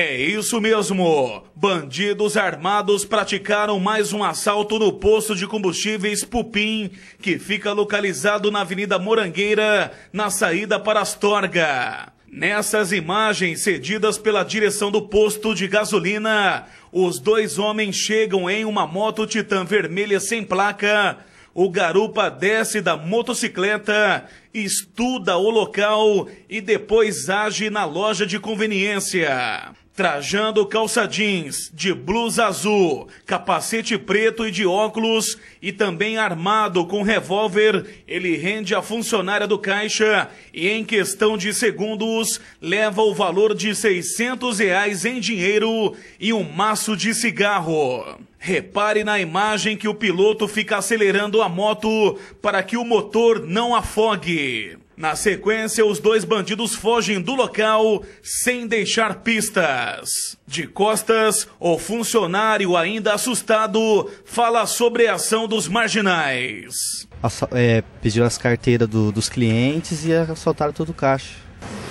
É isso mesmo! Bandidos armados praticaram mais um assalto no posto de combustíveis Pupim, que fica localizado na Avenida Morangueira, na saída para Astorga. Nessas imagens cedidas pela direção do posto de gasolina, os dois homens chegam em uma moto Titan vermelha sem placa. O garupa desce da motocicleta, estuda o local e depois age na loja de conveniência. Trajando calça jeans, de blusa azul, capacete preto e de óculos, e também armado com revólver, ele rende a funcionária do caixa e, em questão de segundos, leva o valor de 600 reais em dinheiro e um maço de cigarro. Repare na imagem que o piloto fica acelerando a moto para que o motor não afogue. Na sequência, os dois bandidos fogem do local sem deixar pistas. De costas, o funcionário, ainda assustado, fala sobre a ação dos marginais. Assa é, pediu as carteiras do, dos clientes e assaltaram todo o caixa.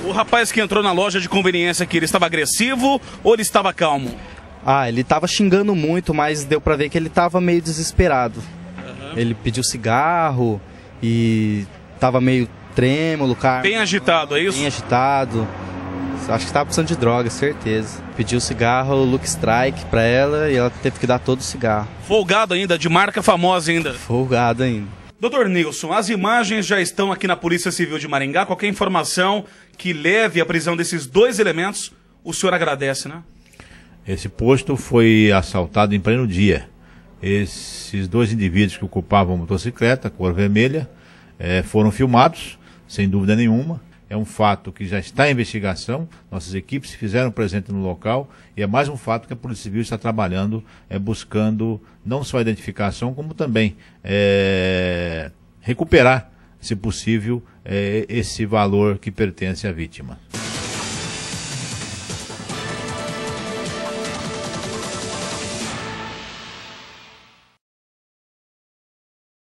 O rapaz que entrou na loja de conveniência aqui, ele estava agressivo ou ele estava calmo? Ah, ele estava xingando muito, mas deu para ver que ele estava meio desesperado. Uhum. Ele pediu cigarro e estava meio trêmulo, cara. Bem agitado, é isso? Bem agitado. Acho que tava tá precisando de droga, certeza. Pediu cigarro Look Strike pra ela e ela teve que dar todo o cigarro. Folgado ainda, de marca famosa ainda. Folgado ainda. Doutor Nilson, as imagens já estão aqui na Polícia Civil de Maringá. Qualquer informação que leve à prisão desses dois elementos, o senhor agradece, né? Esse posto foi assaltado em pleno dia. Esses dois indivíduos que ocupavam motocicleta, cor vermelha, eh, foram filmados sem dúvida nenhuma. É um fato que já está em investigação, nossas equipes se fizeram presente no local e é mais um fato que a Polícia Civil está trabalhando, é, buscando não só a identificação, como também é, recuperar, se possível, é, esse valor que pertence à vítima.